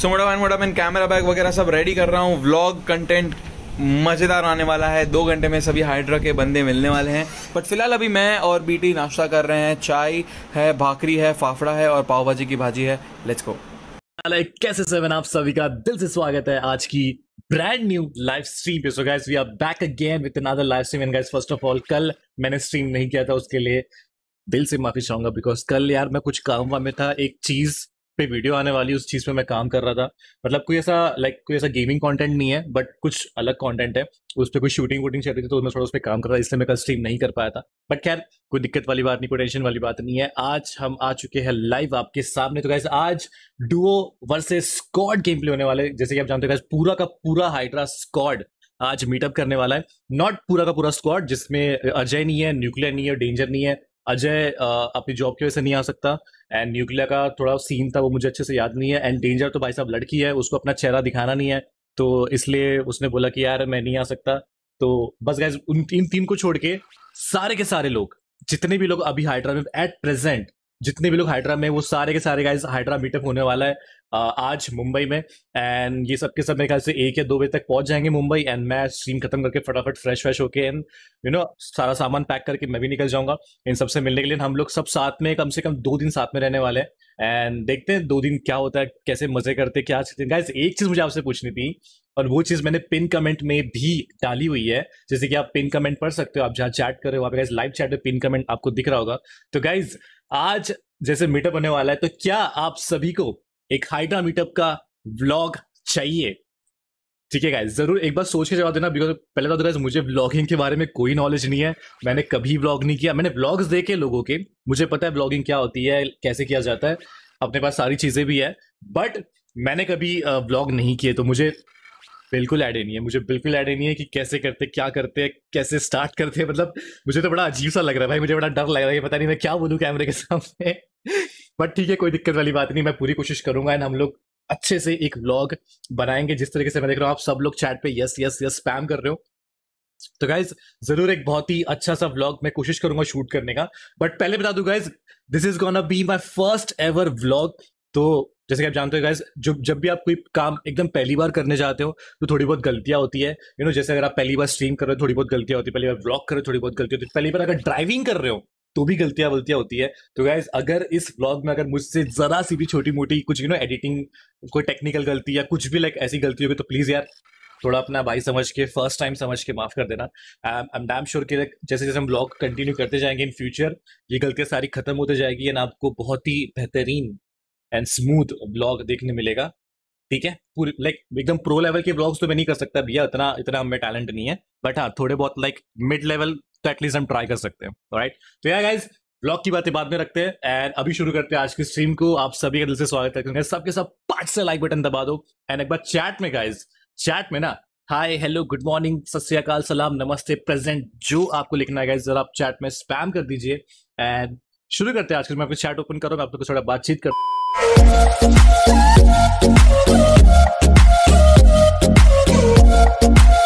सो मोटा मैन मोटा man camera bag वगैरह सब रेडी कर रहा हूँ व्लॉग कंटेंट मज़ेदार आने वाला है दो घंटे में सभी हाइड्रा के बंदे मिलने वाले हैं बट फिलहाल अभी मैं और बीटी नाश्ता कर रहे हैं चाय है भाकरी है फाफड़ा है और पाव भाजी की भाजी है लेट्स गो कैसे सेवन आप सभी का दिल से स्वागत है आज की ब्रांड न्यू लाइव स्ट्रीम पे so guys we are back again with another live stream and guys first of all कल मैंने स्ट्रीम नहीं किया था उसके लिए दिल से माफी चाहूंगा बिकॉज कल यार मैं कुछ काम वाम में था एक चीज पे वीडियो आने वाली उस चीज पे मैं काम कर रहा था मतलब कोई ऐसा लाइक कोई ऐसा गेमिंग कंटेंट नहीं है बट कुछ अलग कंटेंट है उस पर कोई शूटिंग वूटिंग चल रही थी तो मैं थोड़ा उस पर काम कर रहा था इसलिए मैं कल स्ट्रीम नहीं कर पाया था बट खैर कोई दिक्कत वाली बात नहीं कोई टेंशन वाली बात नहीं है आज हम आ चुके हैं लाइव आपके सामने तो कैसे आज duo versus squad game play होने वाले जैसे कि आप जानते हो कैसे पूरा का पूरा हाइड्रा स्कॉड आज मीटअप करने वाला है नॉट पूरा का पूरा स्क्वाड जिसमें अजय नहीं है न्यूक्लियर नहीं है डेंजर नहीं है अजय अपनी जॉब की वजह से नहीं आ सकता एंड न्यूक्लिया का थोड़ा सीन था वो मुझे अच्छे से याद नहीं है एंड डेंजर तो भाई साहब लड़की है उसको अपना चेहरा दिखाना नहीं है तो इसलिए उसने बोला कि यार मैं नहीं आ सकता तो बस गैस उन इन तीन को छोड़ के सारे के सारे लोग जितने भी लोग अभी हाइड्रा में एट प्रेजेंट जितने भी लोग हाइड्रा में वो सारे के सारे गाइज हाइड्रा मीटअप होने वाला है आज मुंबई में एंड ये सब के सब मेरे ख्याल से एक या दो बजे तक पहुंच जाएंगे मुंबई एंड मैं स्ट्रीम खत्म करके फटाफट फ्रेश फ्रेश होके एंड यू नो सारा सामान पैक करके मैं भी निकल जाऊंगा इन सबसे मिलने के लिए हम लोग सब साथ में कम से कम दो दिन साथ में रहने वाले हैं एंड देखते हैं दो दिन क्या होता है कैसे मजे करते क्या गाइस एक चीज मुझे आपसे पूछनी थी और वो चीज मैंने पिन कमेंट में भी डाली हुई है जैसे कि आप पिन कमेंट पढ़ सकते हो आप जहाँ चैट कर रहे हो आप गाइज लाइव चैट में पिन कमेंट आपको दिख रहा होगा तो गाइज आज जैसे मीटअप होने वाला है तो क्या आप सभी को एक हाइड्रा मीटअप का ब्लॉग चाहिए ठीक है गाइज जरूर एक बार सोच के जवाब देना बिकॉज पहले तो अदरवाइज मुझे ब्लॉगिंग के बारे में कोई नॉलेज नहीं है मैंने कभी ब्लॉग नहीं किया मैंने ब्लॉग्स देखे लोगों के मुझे पता है ब्लॉगिंग क्या होती है कैसे किया जाता है अपने पास सारी चीजें भी है बट मैंने कभी ब्लॉग नहीं किए तो मुझे बिल्कुल आइडिया नहीं है मुझे बिल्कुल आइडिया नहीं है कि कैसे करते क्या करते कैसे स्टार्ट करते मतलब मुझे तो बड़ा अजीब सा लग रहा है भाई मुझे बड़ा डर लग रहा है पता नहीं मैं क्या बोलूँ कैमरे के सामने बट ठीक है कोई दिक्कत वाली बात नहीं मैं पूरी कोशिश करूंगा एंड हम लोग अच्छे से एक व्लॉग बनाएंगे जिस तरीके से मैं देख रहा हूँ आप सब लोग चैट पे यस यस यस स्पैम कर रहे हो तो गाइज जरूर एक बहुत ही अच्छा सा व्लॉग मैं कोशिश करूंगा शूट करने का बट पहले बता दू guys this is gonna be my first ever vlog तो जैसे कि आप जानते हो गाइज जो जब भी आप कोई काम एकदम पहली बार करने जाते हो तो थोड़ी बहुत गलतियां होती है यू you नो know, जैसे अगर आप पहली बार स्ट्रीम कर रहे हो थोड़ी बहुत गलतियां होती है पहली बार व्लॉग कर रहे हो थोड़ी बहुत गलती होती है पहली बार अगर ड्राइविंग कर रहे हो तो भी गलतियां वलतियां होती है तो गाइज अगर इस ब्लॉग में अगर मुझसे जरा सी भी छोटी मोटी कुछ यू नो एडिटिंग कोई टेक्निकल गलती या कुछ भी लाइक ऐसी गलती होगी तो प्लीज़ यार थोड़ा अपना भाई समझ के फर्स्ट टाइम समझ के माफ कर देना आई एम डैम श्योर कि जैसे जैसे हम ब्लॉग कंटिन्यू करते जाएंगे इन फ्यूचर ये गलतियां सारी खत्म होते जाएगी एंड आपको बहुत ही बेहतरीन एंड स्मूथ ब्लॉग देखने मिलेगा ठीक है पूरी लाइक एकदम प्रो लेवल के ब्लॉग्स तो मैं नहीं कर सकता भैया इतना इतना हमें टैलेंट नहीं है बट हाँ थोड़े बहुत लाइक मिड लेवल तो एटलीस्ट हम ट्राई कर सकते हैं राइट तो यार गाइज ब्लॉग की बातें बाद में रखते हैं एंड अभी शुरू करते हैं आज की स्ट्रीम को आप सभी का दिल से स्वागत करते हैं तो सबके सब पांच से लाइक बटन दबा दो एंड एक बार चैट में गाइज चैट में ना हाय हेलो गुड मॉर्निंग सत्याकाल सलाम नमस्ते प्रेजेंट जो आपको लिखना है जरा आप चैट में स्पैम कर दीजिए एंड शुरू करते हैं आज आजकल मैं आपको चैट ओपन करूँगा मैं आपको थोड़ा बातचीत कर Thank you.